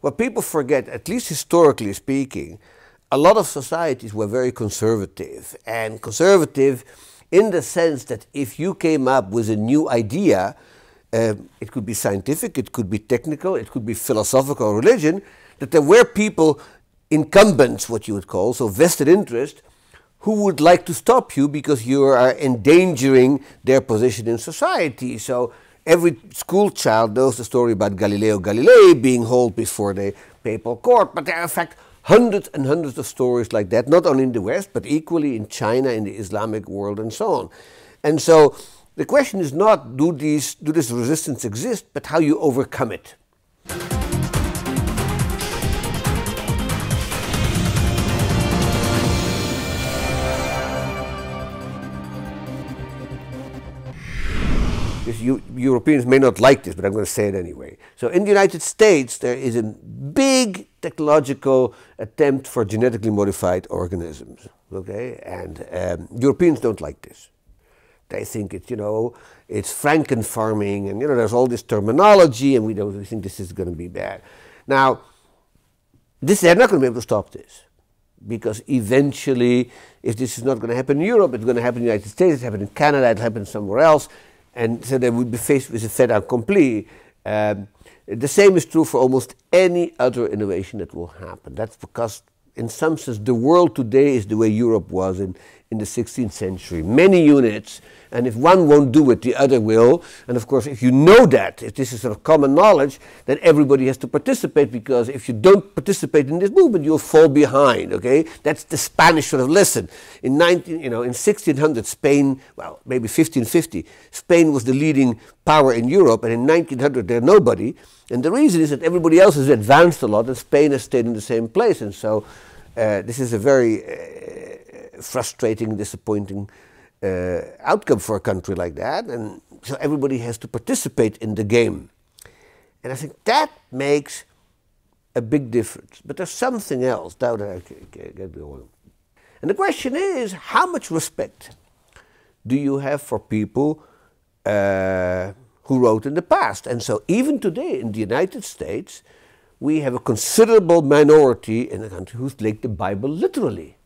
What people forget, at least historically speaking, a lot of societies were very conservative, and conservative in the sense that if you came up with a new idea, um, it could be scientific, it could be technical, it could be philosophical or religion, that there were people, incumbents, what you would call, so vested interest, who would like to stop you because you are endangering their position in society. So Every school child knows the story about Galileo Galilei being hauled before the papal court, but there are in fact hundreds and hundreds of stories like that, not only in the West, but equally in China, in the Islamic world, and so on. And so the question is not do, these, do this resistance exist, but how you overcome it. you, Europeans may not like this, but I'm going to say it anyway. So in the United States, there is a big technological attempt for genetically modified organisms. Okay, and um, Europeans don't like this. They think it's you know it's Franken farming, and you know there's all this terminology, and we don't we think this is going to be bad. Now, this they're not going to be able to stop this because eventually, if this is not going to happen in Europe, it's going to happen in the United States, it'll happen in Canada, it'll happen somewhere else. And so they would be faced with a fait accompli. Um, the same is true for almost any other innovation that will happen. That's because, in some sense, the world today is the way Europe was in, in the 16th century. Many units and if one won't do it, the other will. And of course, if you know that, if this is sort of common knowledge, then everybody has to participate because if you don't participate in this movement, you'll fall behind. Okay, that's the Spanish sort of lesson. In 19, you know, in 1600, Spain, well, maybe 1550, Spain was the leading power in Europe, and in 1900 they're nobody. And the reason is that everybody else has advanced a lot, and Spain has stayed in the same place. And so, uh, this is a very uh, frustrating, disappointing uh, outcome for a country like that. And so everybody has to participate in the game. And I think that makes a big difference. But there's something else now that I get going. And the question is how much respect do you have for people uh, who wrote in the past? And so, even today in the United States, we have a considerable minority in the country who take the Bible literally.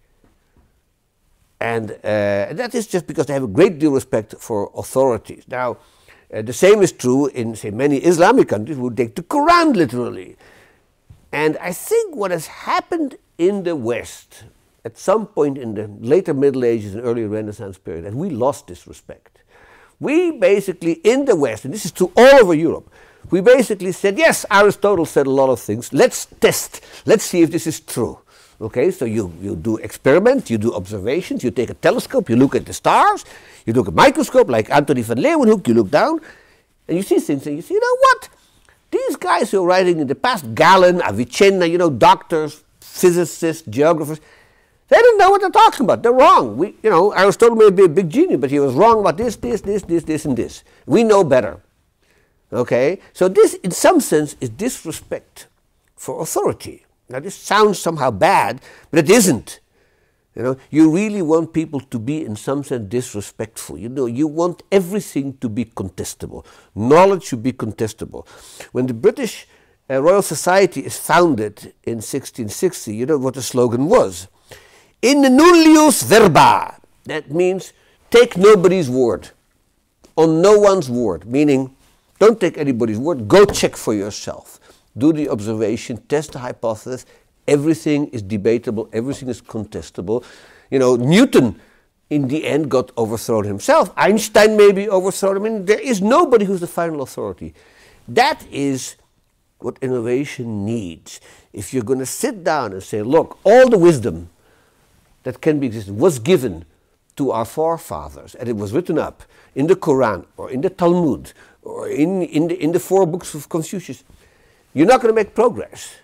Uh, and that is just because they have a great deal respect for authorities. Now, uh, the same is true in, say, many Islamic countries who take the Quran literally. And I think what has happened in the West at some point in the later Middle Ages and early Renaissance period that we lost this respect. We basically, in the West, and this is true all over Europe, we basically said, yes, Aristotle said a lot of things. Let's test. Let's see if this is true. Okay, so you, you do experiments, you do observations, you take a telescope, you look at the stars, you look at microscope like Anthony van Leeuwenhoek, you look down, and you see things and you see, you know what? These guys who are writing in the past, Galen, Avicenna, you know, doctors, physicists, geographers, they don't know what they're talking about. They're wrong. We, you know, Aristotle may be a big genius, but he was wrong about this, this, this, this, this, and this. We know better. Okay? So this, in some sense, is disrespect for authority. Now, this sounds somehow bad, but it isn't. You know, you really want people to be, in some sense, disrespectful. You know, you want everything to be contestable. Knowledge should be contestable. When the British uh, Royal Society is founded in 1660, you know what the slogan was: "In nullius verba." That means take nobody's word, on no one's word. Meaning, don't take anybody's word. Go check for yourself do the observation, test the hypothesis. Everything is debatable, everything is contestable. You know, Newton in the end got overthrown himself. Einstein maybe overthrown him. I mean, there is nobody who's the final authority. That is what innovation needs. If you're going to sit down and say, look, all the wisdom that can be existed was given to our forefathers, and it was written up in the Quran or in the Talmud or in, in, the, in the four books of Confucius you're not going to make progress.